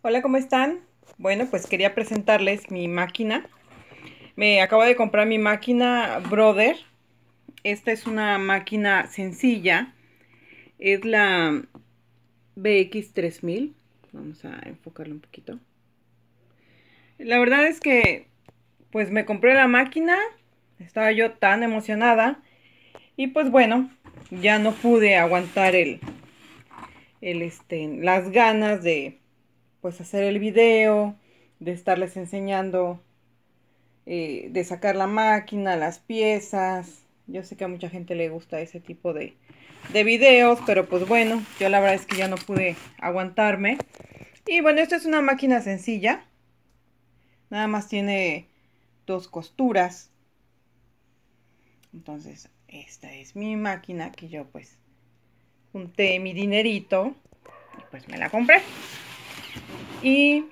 Hola, ¿cómo están? Bueno, pues quería presentarles mi máquina. Me acabo de comprar mi máquina Brother. Esta es una máquina sencilla. Es la BX3000. Vamos a enfocarla un poquito. La verdad es que, pues me compré la máquina. Estaba yo tan emocionada. Y pues bueno, ya no pude aguantar el, el este, las ganas de pues hacer el video, de estarles enseñando, eh, de sacar la máquina, las piezas. Yo sé que a mucha gente le gusta ese tipo de, de videos, pero pues bueno, yo la verdad es que ya no pude aguantarme. Y bueno, esta es una máquina sencilla. Nada más tiene dos costuras. Entonces, esta es mi máquina que yo pues junté mi dinerito y pues me la compré. Y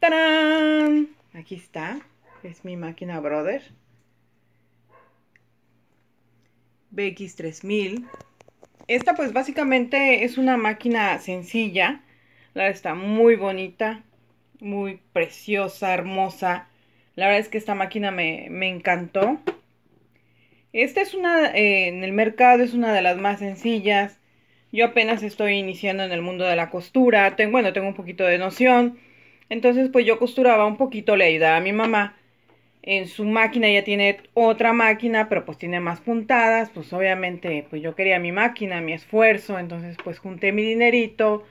¡tarán! Aquí está. Es mi máquina Brother. BX3000. Esta pues básicamente es una máquina sencilla. La verdad está muy bonita, muy preciosa, hermosa. La verdad es que esta máquina me, encantó. Esta es una, eh, en el mercado es una de las más sencillas. Yo apenas estoy iniciando en el mundo de la costura, tengo, bueno, tengo un poquito de noción. Entonces, pues yo costuraba un poquito, le ayudaba a mi mamá. En su máquina ella tiene otra máquina, pero pues tiene más puntadas, pues obviamente, pues yo quería mi máquina, mi esfuerzo, entonces pues junté mi dinerito,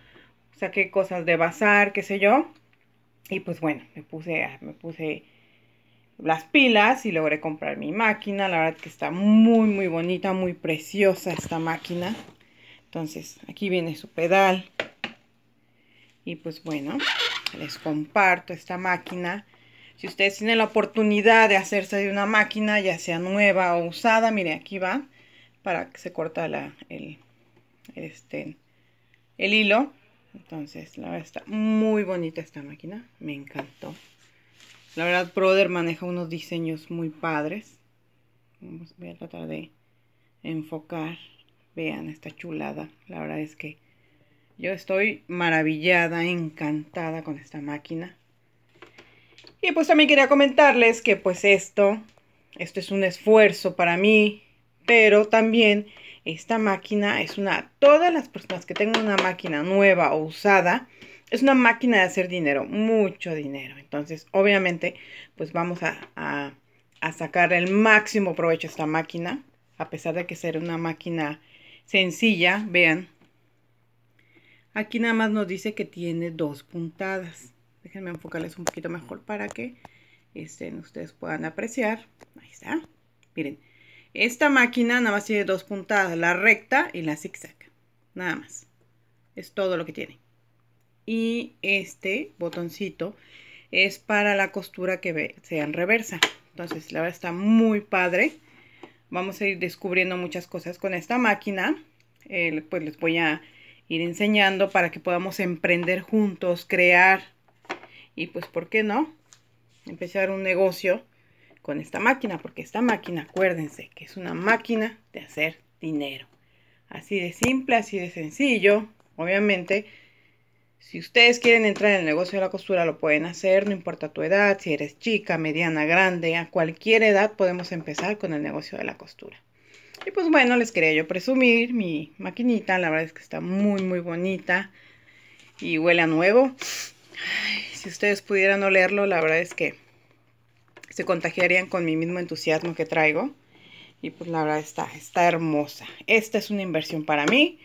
saqué cosas de bazar, qué sé yo. Y pues bueno, me puse me puse las pilas y logré comprar mi máquina. La verdad que está muy, muy bonita, muy preciosa esta máquina. Entonces, aquí viene su pedal. Y pues bueno, les comparto esta máquina. Si ustedes tienen la oportunidad de hacerse de una máquina, ya sea nueva o usada, mire, aquí va, para que se corta este, el, hilo. Entonces, la verdad está muy bonita esta máquina, me encantó. La verdad, Brother maneja unos diseños muy padres. voy a tratar de enfocar. Vean esta chulada. La verdad es que yo estoy maravillada, encantada con esta máquina. Y pues también quería comentarles que pues esto, esto es un esfuerzo para mí, pero también esta máquina es una, todas las personas que tengan una máquina nueva o usada, es una máquina de hacer dinero, mucho dinero. Entonces, obviamente, pues vamos a, sacar el máximo provecho a esta máquina, a pesar de que ser una máquina sencilla, vean. Aquí nada más nos dice que tiene dos puntadas. Déjenme enfocarles un poquito mejor para que este, ustedes puedan apreciar. Ahí está. Miren, esta máquina nada más tiene dos puntadas, la recta y la zigzag. Nada más. Es todo lo que tiene. Y este botoncito es para la costura que sea en reversa. Entonces, la verdad está muy padre vamos a ir descubriendo muchas cosas con esta máquina. Eh, pues les voy a ir enseñando para que podamos emprender juntos, crear y pues, ¿por qué no? Empezar un negocio con esta máquina, porque esta máquina, acuérdense, que es una máquina de hacer dinero. Así de simple, así de sencillo. Obviamente, si ustedes quieren entrar en el negocio de la costura, lo pueden hacer, no importa tu edad, si eres chica, mediana, grande, a cualquier edad podemos empezar con el negocio de la costura. Y pues bueno, les quería yo presumir mi maquinita, la verdad es que está muy muy bonita y huele a nuevo. si ustedes pudieran olerlo, la verdad es que se contagiarían con mi mismo entusiasmo que traigo. Y pues la verdad está, está hermosa. Esta es una inversión para mí.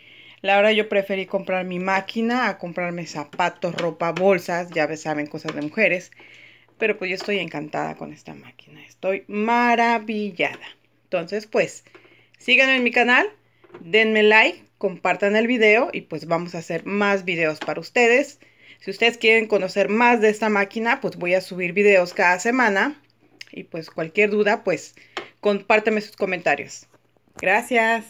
La verdad yo preferí comprar mi máquina a comprarme zapatos, ropa, bolsas, ya saben, cosas de mujeres. Pero pues yo estoy encantada con esta máquina, estoy maravillada. Entonces pues, síganme en mi canal, denme like, compartan el video y pues vamos a hacer más videos para ustedes. Si ustedes quieren conocer más de esta máquina, pues voy a subir videos cada semana. Y pues cualquier duda, pues compárteme sus comentarios. Gracias.